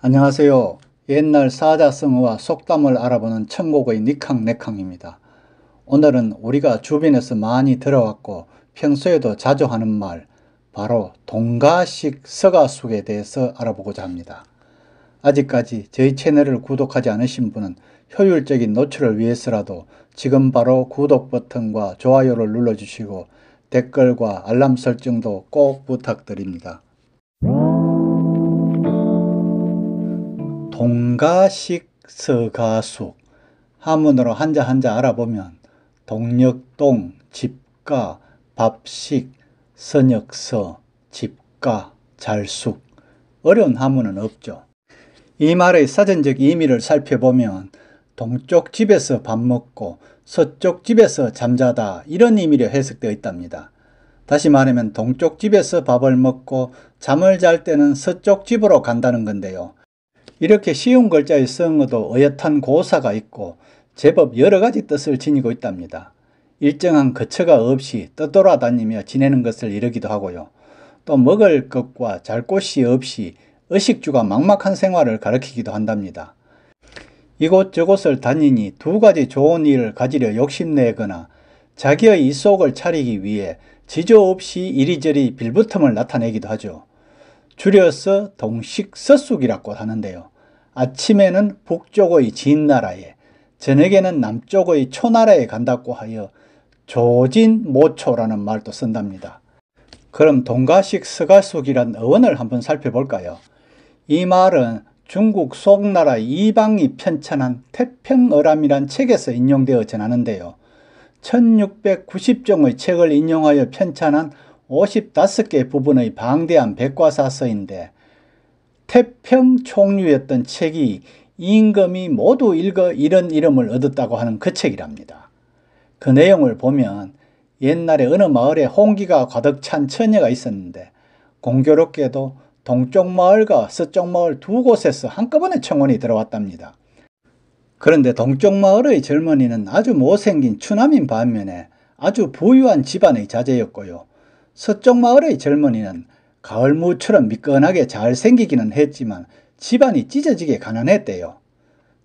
안녕하세요. 옛날 사자성어와 속담을 알아보는 천국의 니캉네캉입니다. 오늘은 우리가 주변에서 많이 들어왔고 평소에도 자주 하는 말, 바로 동가식 서가숙에 대해서 알아보고자 합니다. 아직까지 저희 채널을 구독하지 않으신 분은 효율적인 노출을 위해서라도 지금 바로 구독 버튼과 좋아요를 눌러주시고 댓글과 알람 설정도 꼭 부탁드립니다. 동가식 서가수 한문으로 한자 한자 알아보면 동력동, 집가, 밥식, 선역서, 집가, 잘숙 어려운 한문은 없죠. 이 말의 사전적 의미를 살펴보면 동쪽 집에서 밥 먹고 서쪽 집에서 잠자다 이런 의미로 해석되어 있답니다. 다시 말하면 동쪽 집에서 밥을 먹고 잠을 잘 때는 서쪽 집으로 간다는 건데요. 이렇게 쉬운 글자의 성어도 어엿한 고사가 있고 제법 여러 가지 뜻을 지니고 있답니다. 일정한 거처가 없이 떠돌아다니며 지내는 것을 이르기도 하고요. 또 먹을 것과 잘 곳이 없이 의식주가 막막한 생활을 가르치기도 한답니다. 이곳저곳을 다니니 두 가지 좋은 일을 가지려 욕심내거나 자기의 이속을 차리기 위해 지조 없이 이리저리 빌붙음을 나타내기도 하죠. 줄여서 동식서숙이라고 하는데요. 아침에는 북쪽의 진나라에, 저녁에는 남쪽의 초나라에 간다고 하여 조진모초라는 말도 쓴답니다. 그럼 동가식 서가숙이란 어원을 한번 살펴볼까요? 이 말은 중국 속나라 이방이 편찬한 태평어람이란 책에서 인용되어 전하는데요. 1690종의 책을 인용하여 편찬한 55개 부분의 방대한 백과사서인데 태평총류였던 책이 임금이 모두 읽어 이런 이름을 얻었다고 하는 그 책이랍니다. 그 내용을 보면 옛날에 어느 마을에 홍기가 가득 찬 처녀가 있었는데 공교롭게도 동쪽 마을과 서쪽 마을 두 곳에서 한꺼번에 청원이 들어왔답니다. 그런데 동쪽 마을의 젊은이는 아주 못생긴 추남인 반면에 아주 부유한 집안의 자제였고요. 서쪽 마을의 젊은이는 가을 무처럼 미끈하게 잘생기기는 했지만 집안이 찢어지게 가난했대요.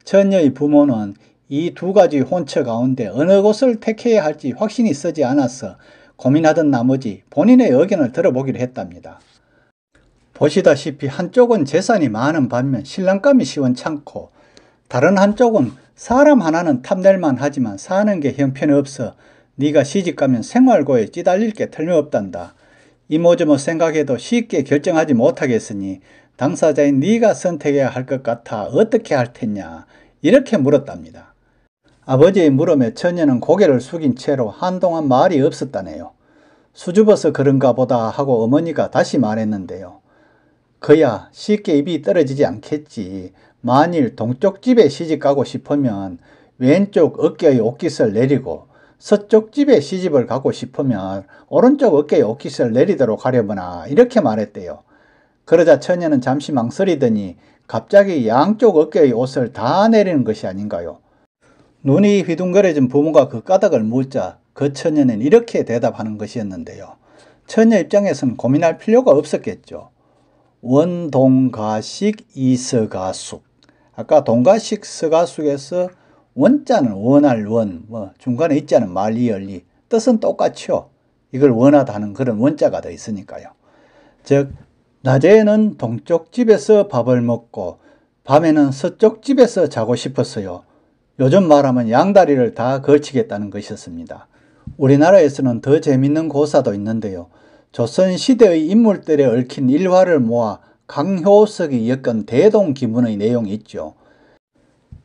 처녀의 부모는 이 두 가지 혼처 가운데 어느 곳을 택해야 할지 확신이 쓰지 않아서 고민하던 나머지 본인의 의견을 들어보기로 했답니다. 보시다시피 한쪽은 재산이 많은 반면 신랑감이 시원찮고 다른 한쪽은 사람 하나는 탐낼만 하지만 사는 게 형편없어 네가 시집가면 생활고에 찌달릴 게 틀림없단다. 이모저모 생각해도 쉽게 결정하지 못하겠으니 당사자인 네가 선택해야 할 것 같아 어떻게 할 테냐 이렇게 물었답니다. 아버지의 물음에 처녀는 고개를 숙인 채로 한동안 말이 없었다네요. 수줍어서 그런가 보다 하고 어머니가 다시 말했는데요. 그야 쉽게 입이 떨어지지 않겠지. 만일 동쪽 집에 시집 가고 싶으면 왼쪽 어깨의 옷깃을 내리고 서쪽 집에 시집을 가고 싶으면 오른쪽 어깨의 옷깃을 내리도록 하려거나 이렇게 말했대요. 그러자 처녀는 잠시 망설이더니 갑자기 양쪽 어깨의 옷을 다 내리는 것이 아닌가요? 눈이 휘둥그레진 부모가 그 까닭을 묻자 그 처녀는 이렇게 대답하는 것이었는데요. 처녀 입장에선 고민할 필요가 없었겠죠. 원동가식 이서가숙. 아까 동가식 서가숙에서 원자는 원할 원, 뭐 중간에 있자는 말리열리 뜻은 똑같죠. 이걸 원하다는 그런 원자가 더 있으니까요. 즉 낮에는 동쪽 집에서 밥을 먹고 밤에는 서쪽 집에서 자고 싶었어요. 요즘 말하면 양다리를 다 걸치겠다는 것이었습니다. 우리나라에서는 더 재밌는 고사도 있는데요. 조선시대의 인물들에 얽힌 일화를 모아 강효석이 엮은 대동기문의 내용이 있죠.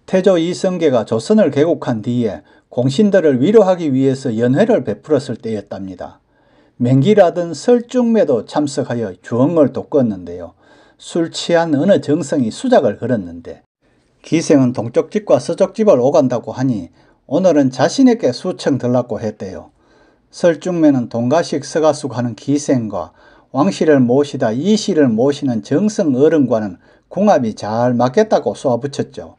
태조 이성계가 조선을 개국한 뒤에 공신들을 위로하기 위해서 연회를 베풀었을 때였답니다. 맹기라든 설중매도 참석하여 주흥을 돋궜는데요. 술 취한 어느 정성이 수작을 걸었는데 기생은 동쪽집과 서쪽집을 오간다고 하니 오늘은 자신에게 수청 들라고 했대요. 설중매는 동가식 서가숙하는 기생과 왕실을 모시다 이씨를 모시는 정성 어른과는 궁합이 잘 맞겠다고 쏘아붙였죠.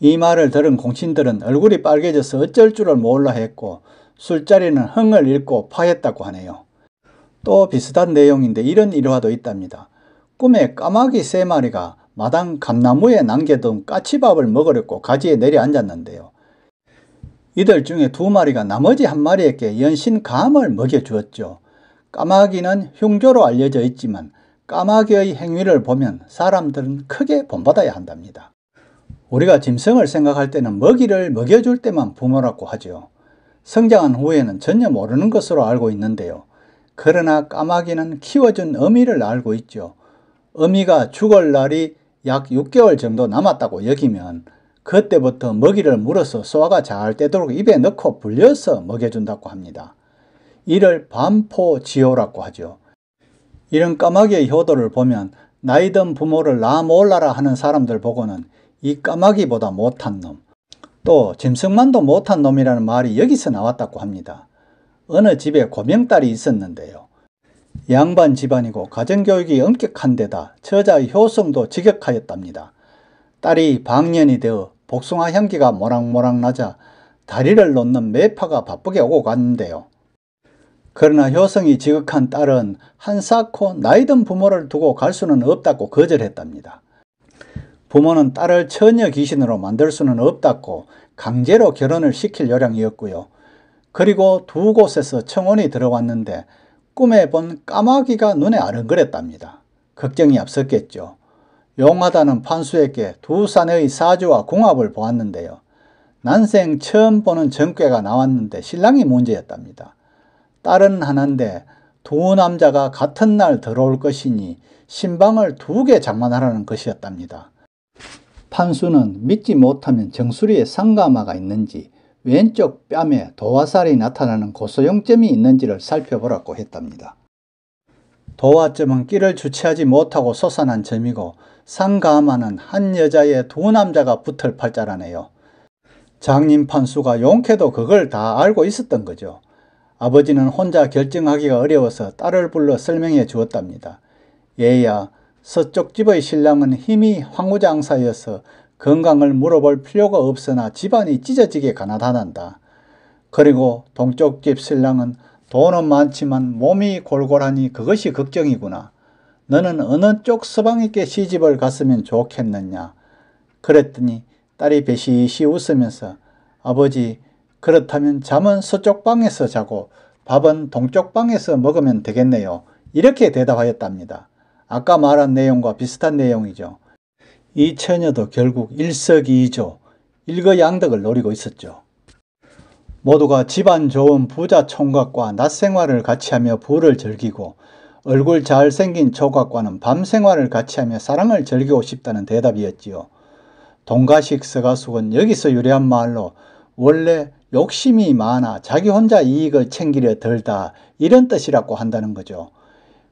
이 말을 들은 공신들은 얼굴이 빨개져서 어쩔 줄을 몰라 했고 술자리는 흥을 잃고 파했다고 하네요. 또 비슷한 내용인데 이런 일화도 있답니다. 꿈에 까마귀 세 마리가 마당 감나무에 남겨둔 까치밥을 먹으려고 가지에 내려앉았는데요. 이들 중에 두 마리가 나머지 한 마리에게 연신감을 먹여주었죠. 까마귀는 흉조로 알려져 있지만 까마귀의 행위를 보면 사람들은 크게 본받아야 한답니다. 우리가 짐승을 생각할 때는 먹이를 먹여줄 때만 부모라고 하죠. 성장한 후에는 전혀 모르는 것으로 알고 있는데요. 그러나 까마귀는 키워준 어미를 알고 있죠. 어미가 죽을 날이 약 6개월 정도 남았다고 여기면 그때부터 먹이를 물어서 소화가 잘 되도록 입에 넣고 불려서 먹여준다고 합니다. 이를 반포지호라고 하죠. 이런 까마귀의 효도를 보면 나이든 부모를 낳아 몰라라 하는 사람들 보고는 이 까마귀보다 못한 놈, 또 짐승만도 못한 놈이라는 말이 여기서 나왔다고 합니다. 어느 집에 고명딸이 있었는데요. 양반 집안이고 가정교육이 엄격한 데다 처자의 효성도 직역하였답니다. 딸이 방년이 되어 복숭아 향기가 모락모락 나자 다리를 놓는 매파가 바쁘게 오고 갔는데요. 그러나 효성이 지극한 딸은 한쌓코 나이든 부모를 두고 갈 수는 없다고 거절했답니다. 부모는 딸을 처녀 귀신으로 만들 수는 없다고 강제로 결혼을 시킬 요량이었고요. 그리고 두 곳에서 청혼이 들어왔는데 꿈에 본 까마귀가 눈에 아른거렸답니다. 걱정이 앞섰겠죠. 용하다는 판수에게 두 사내의 사주와 궁합을 보았는데요. 난생 처음 보는 정괴가 나왔는데 신랑이 문제였답니다. 딸은 하나인데 두 남자가 같은 날 들어올 것이니 신방을 두 개 장만하라는 것이었답니다. 판수는 믿지 못하면 정수리에 상가마가 있는지 왼쪽 뺨에 도화살이 나타나는 고소형점이 있는지를 살펴보라고 했답니다. 도화점은 끼를 주체하지 못하고 솟아난 점이고 상가하마는 한 여자의 두 남자가 붙을 팔자라네요. 장님 판수가 용케도 그걸 다 알고 있었던 거죠. 아버지는 혼자 결정하기가 어려워서 딸을 불러 설명해 주었답니다. 얘야, 서쪽 집의 신랑은 힘이 황후장사여서 건강을 물어볼 필요가 없으나 집안이 찢어지게 가나다난다 그리고 동쪽 집 신랑은 돈은 많지만 몸이 골골하니 그것이 걱정이구나. 너는 어느 쪽 서방에게 시집을 갔으면 좋겠느냐. 그랬더니 딸이 배시시 웃으면서 아버지 그렇다면 잠은 서쪽 방에서 자고 밥은 동쪽 방에서 먹으면 되겠네요. 이렇게 대답하였답니다. 아까 말한 내용과 비슷한 내용이죠. 이 처녀도 결국 일석이조 일거양득을 노리고 있었죠. 모두가 집안 좋은 부자 총각과 낮생활을 같이 하며 부를 즐기고 얼굴 잘생긴 조각과는 밤 생활을 같이 하며 사랑을 즐기고 싶다는 대답이었지요. 동가식 서가숙은 여기서 유래한 말로 원래 욕심이 많아 자기 혼자 이익을 챙기려 들다 이런 뜻이라고 한다는 거죠.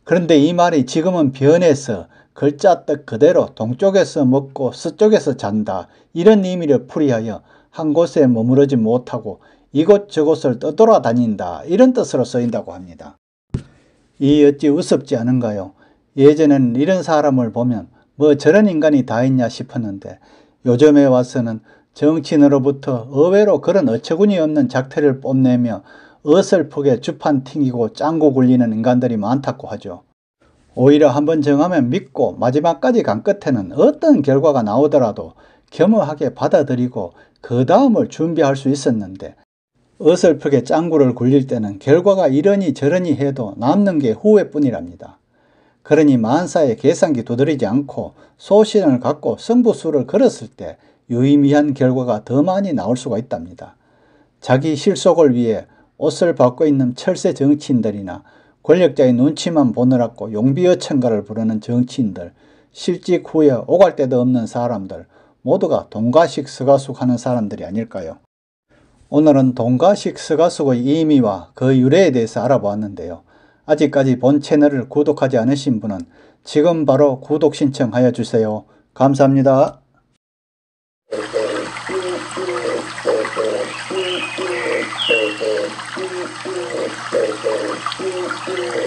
그런데 이 말이 지금은 변해서 글자 뜻 그대로 동쪽에서 먹고 서쪽에서 잔다 이런 의미를 풀이하여 한 곳에 머무르지 못하고 이곳저곳을 떠돌아다닌다 이런 뜻으로 쓰인다고 합니다. 이 어찌 우습지 않은가요? 예전에는 이런 사람을 보면 뭐 저런 인간이 다 있냐 싶었는데 요즘에 와서는 정치인으로부터 의외로 그런 어처구니 없는 작태를 뽐내며 어설프게 주판 튕기고 짱구 굴리는 인간들이 많다고 하죠. 오히려 한번 정하면 믿고 마지막까지 간 끝에는 어떤 결과가 나오더라도 겸허하게 받아들이고 그 다음을 준비할 수 있었는데 어설프게 짱구를 굴릴 때는 결과가 이러니 저러니 해도 남는 게 후회뿐이랍니다. 그러니 만사에 계산기 두드리지 않고 소신을 갖고 승부수를 걸었을 때 유의미한 결과가 더 많이 나올 수가 있답니다. 자기 실속을 위해 옷을 벗고 있는 철새 정치인들이나 권력자의 눈치만 보느라고 용비어천가를 부르는 정치인들, 실직 후에 오갈 데도 없는 사람들, 모두가 동가식 서가숙하는 사람들이 아닐까요? 오늘은 돈과식 스가수의 의미와 그 유래에 대해서 알아보았는데요. 아직까지 본 채널을 구독하지 않으신 분은 지금 바로 구독 신청하여 주세요. 감사합니다.